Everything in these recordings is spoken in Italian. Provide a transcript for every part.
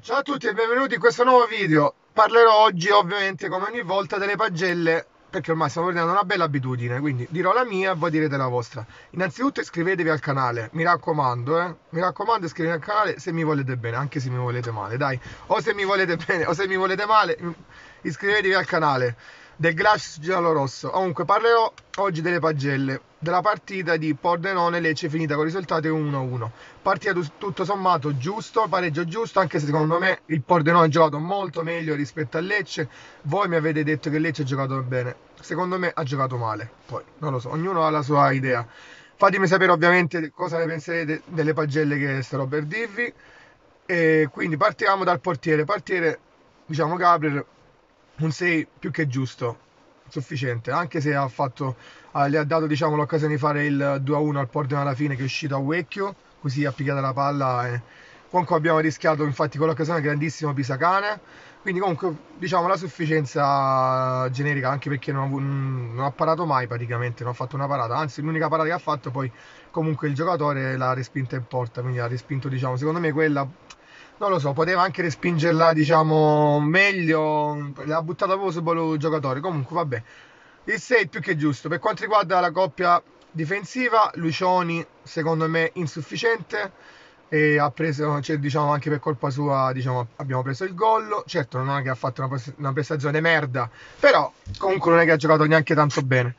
Ciao a tutti e benvenuti in questo nuovo video. Parlerò oggi, ovviamente, come ogni volta, delle pagelle, perché ormai stiamo prendendo una bella abitudine, quindi dirò la mia e voi direte la vostra. Innanzitutto iscrivetevi al canale, mi raccomando, eh. Mi raccomando, iscrivetevi al canale se mi volete bene, anche se mi volete male, dai. O se mi volete bene o se mi volete male, mm, iscrivetevi al canale del Glacis giallo-rosso. Comunque parlerò oggi delle pagelle, della partita di Pordenone Lecce finita con risultati 1-1. Partita tutto sommato giusto, pareggio giusto, anche se secondo me il Pordenone ha giocato molto meglio rispetto a Lecce. Voi mi avete detto che Lecce ha giocato bene, secondo me ha giocato male. Poi non lo so, ognuno ha la sua idea. Fatemi sapere ovviamente cosa ne penserete delle pagelle che starò per dirvi. E quindi partiamo dal portiere. Partiere, diciamo Gabriel un 6 più che giusto, sufficiente, anche se ha fatto, eh, le ha dato diciamo, l'occasione di fare il 2-1 al Pordenone alla fine che è uscito a Vecchio, così ha picchiato la palla e comunque abbiamo rischiato infatti con l'occasione grandissimo Pisacane, quindi comunque diciamo la sufficienza generica anche perché non, non, mm, non ha parato mai praticamente, non ha fatto una parata, anzi l'unica parata che ha fatto poi comunque il giocatore l'ha respinta in porta, quindi ha respinto diciamo secondo me quella non lo so, poteva anche respingerla, diciamo, meglio, l'ha buttata proprio sul volo giocatore, comunque vabbè. Il 6 è più che giusto. Per quanto riguarda la coppia difensiva, Lucioni secondo me insufficiente e ha preso, cioè, diciamo, anche per colpa sua, diciamo, abbiamo preso il gol. Certo, non è che ha fatto una, una prestazione merda, però comunque non è che ha giocato neanche tanto bene.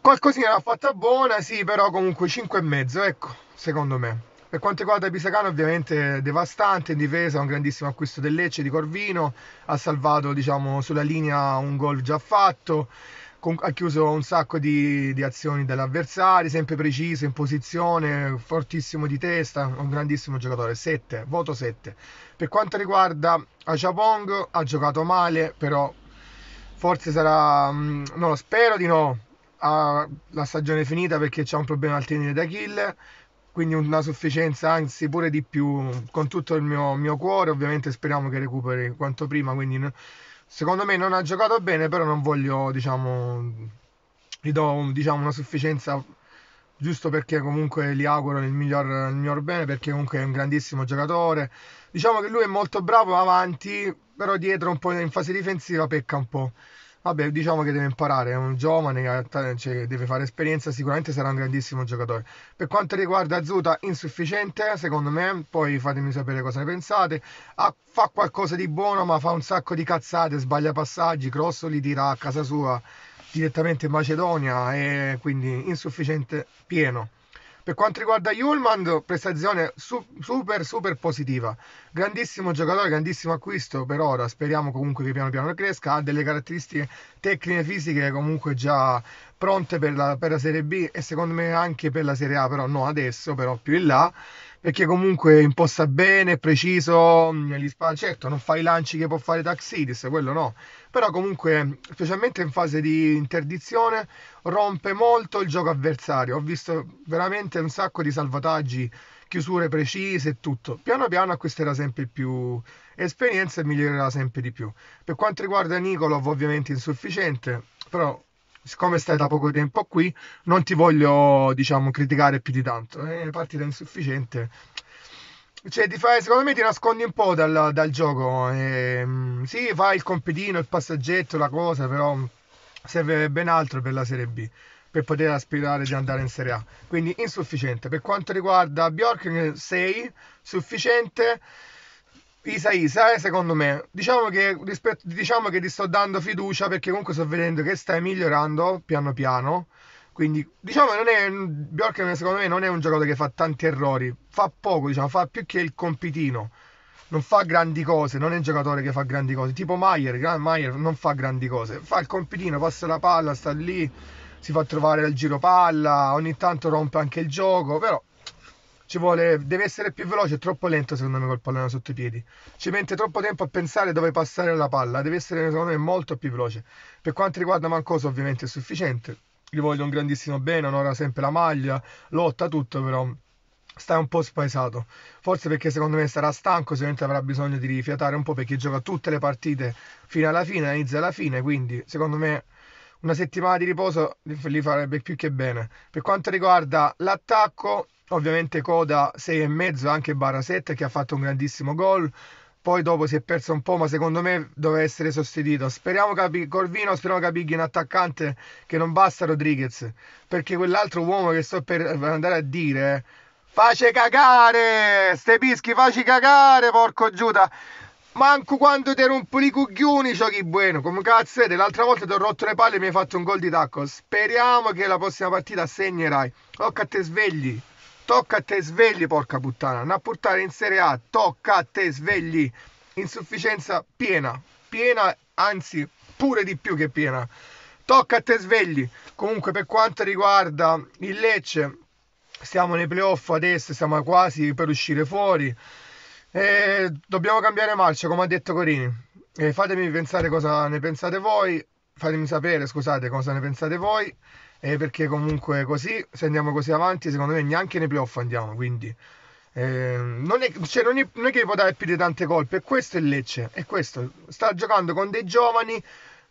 Qualcosina l'ha fatta buona, sì, però comunque 5,5, ecco, secondo me. Per quanto riguarda Pisacano, ovviamente devastante in difesa, un grandissimo acquisto del Lecce di Corvino, ha salvato diciamo, sulla linea un gol già fatto ha chiuso un sacco di, di azioni dell'avversario, sempre preciso, in posizione, fortissimo di testa, un grandissimo giocatore, 7, voto 7. Per quanto riguarda Aciapong, ha giocato male, però forse sarà, mm, non lo spero di no, ha la stagione finita perché c'è un problema al tenere d'Achille, quindi una sufficienza, anzi pure di più, con tutto il mio, mio cuore, ovviamente speriamo che recuperi quanto prima, quindi secondo me non ha giocato bene, però non voglio, diciamo, gli do diciamo, una sufficienza giusto perché comunque gli auguro il miglior, il miglior bene, perché comunque è un grandissimo giocatore, diciamo che lui è molto bravo avanti, però dietro un po' in fase difensiva pecca un po'. Vabbè, diciamo che deve imparare, è un giovane, cioè, deve fare esperienza, sicuramente sarà un grandissimo giocatore. Per quanto riguarda Zuta, insufficiente, secondo me, poi fatemi sapere cosa ne pensate. Ha, ah, fa qualcosa di buono, ma fa un sacco di cazzate, sbaglia passaggi, Grosso li tira a casa sua direttamente in Macedonia e quindi insufficiente pieno. Per quanto riguarda Yulman, prestazione su- super, super positiva. Grandissimo giocatore, grandissimo acquisto per ora. Speriamo comunque che piano piano cresca. Ha delle caratteristiche tecniche e fisiche comunque già pronte per la, per la Serie B e secondo me anche per la Serie A, però non adesso, però più in là che comunque imposta bene, preciso, mm, gli spa- certo non fa i lanci che può fare Taxidis, quello no, però comunque specialmente in fase di interdizione rompe molto il gioco avversario, ho visto veramente un sacco di salvataggi, chiusure precise e tutto, piano piano acquisterà sempre più esperienza e migliorerà sempre di più. Per quanto riguarda Nikolov ovviamente insufficiente, però siccome stai da poco tempo qui, non ti voglio, diciamo, criticare più di tanto. È partita insufficiente. Cioè, fai, secondo me ti nascondi un po' dal, dal gioco. E, ehm, sì, fai il compitino, il passaggetto, la cosa, però serve ben altro per la Serie B per poter aspirare di andare in Serie A. Quindi insufficiente. Per quanto riguarda Bjork 6, sufficiente. Isa Isa, eh, secondo me. Diciamo che, rispetto, diciamo che ti sto dando fiducia perché comunque sto vedendo che stai migliorando piano piano. Quindi, diciamo che non è, Bjork, secondo me, non è un giocatore che fa tanti errori. Fa poco, diciamo, fa più che il compitino. Non fa grandi cose, non è un giocatore che fa grandi cose. Tipo Maier, Maier non fa grandi cose. Fa il compitino, passa la palla, sta lì, si fa trovare al giro palla, ogni tanto rompe anche il gioco, però ci vuole, deve essere più veloce, è troppo lento secondo me col pallone sotto i piedi. Ci mette troppo tempo a pensare dove passare la palla, deve essere secondo me molto più veloce. Per quanto riguarda Mancoso ovviamente è sufficiente, gli voglio un grandissimo bene, onora sempre la maglia, lotta tutto però sta un po' spaesato. Forse perché secondo me sarà stanco, sicuramente avrà bisogno di rifiatare un po' perché gioca tutte le partite fino alla fine, all'inizio alla fine, quindi secondo me una settimana di riposo gli farebbe più che bene. Per quanto riguarda l'attacco, ovviamente coda 6,5 anche barra 7 che ha fatto un grandissimo gol poi dopo si è perso un po', ma secondo me doveva essere sostituito. Speriamo che Corvino, speriamo che Bighi un attaccante che non basta Rodriguez, perché quell'altro uomo che sto per andare a dire face cagare, Stepischi faci cagare, porco Giuda. Manco quando ti rompo i cucchioni giochi buono, come cazzo è, l'altra volta ti ho rotto le palle e mi hai fatto un gol di tacco. Speriamo che la prossima partita segnerai. Occa a te svegli. Tocca a te svegli, porca puttana. Andare a portare in Serie A. Tocca a te svegli. Insufficienza piena. Piena, anzi, pure di più che piena. Tocca a te svegli. Comunque, per quanto riguarda il Lecce, siamo nei playoff adesso, siamo quasi per uscire fuori. E dobbiamo cambiare marcia, come ha detto Corini. E fatemi pensare cosa ne pensate voi. Fatemi sapere, scusate, cosa ne pensate voi eh, perché comunque così, se andiamo così avanti, secondo me neanche nei playoff andiamo, quindi... Eh, non, è, cioè non, è, non, è, che può dare più di tante colpe, questo è Lecce, è questo. Sta giocando con dei giovani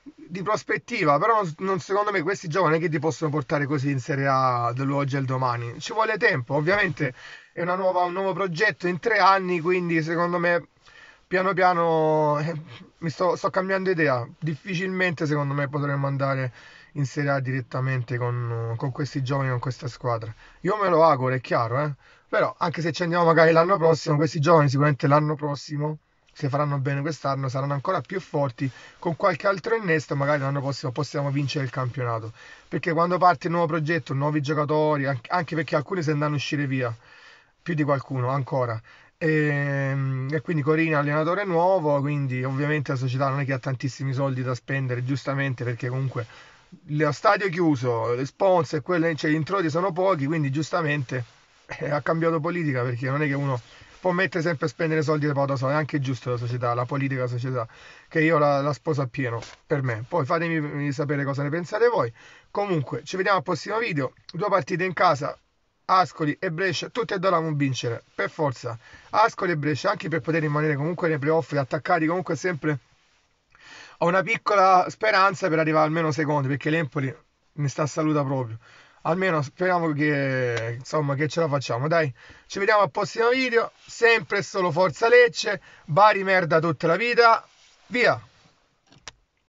di prospettiva, però non, non secondo me questi giovani che ti possono portare così in Serie A dall'oggi al domani. Ci vuole tempo, ovviamente è nuova, un nuovo progetto in tre anni, quindi secondo me piano piano eh, mi sto, sto cambiando idea. Difficilmente secondo me potremmo andare in Serie A direttamente con, con questi giovani, con questa squadra. Io me lo auguro, è chiaro, eh? però anche se ci andiamo magari l'anno prossimo, questi giovani sicuramente l'anno prossimo, se faranno bene quest'anno, saranno ancora più forti. Con qualche altro innesto magari l'anno prossimo possiamo vincere il campionato. Perché quando parte il nuovo progetto, nuovi giocatori, anche perché alcuni se andranno a uscire via, più di qualcuno ancora. E, ehm, e, quindi Corina allenatore nuovo, quindi ovviamente la società non è che ha tantissimi soldi da spendere, giustamente perché comunque lo stadio chiuso, le sponsor e quelle, cioè, gli introiti sono pochi, quindi giustamente eh, ha cambiato politica perché non è che uno può mettere sempre a spendere soldi da poco, è anche giusto la società, la politica della società, che io la, la sposo appieno per me. Poi fatemi eh, sapere cosa ne pensate voi. Comunque, ci vediamo al prossimo video. Due partite in casa, Ascoli e Brescia, tutte e dovevamo vincere, per forza. Ascoli e Brescia, anche per poter rimanere comunque nei playoff e attaccati comunque sempre ho una piccola speranza per arrivare almeno secondo, perché l'Empoli mi sta a saluta proprio. Almeno speriamo che, insomma, che ce la facciamo, dai. Ci vediamo al prossimo video, sempre solo Forza Lecce, Bari merda tutta la vita, via!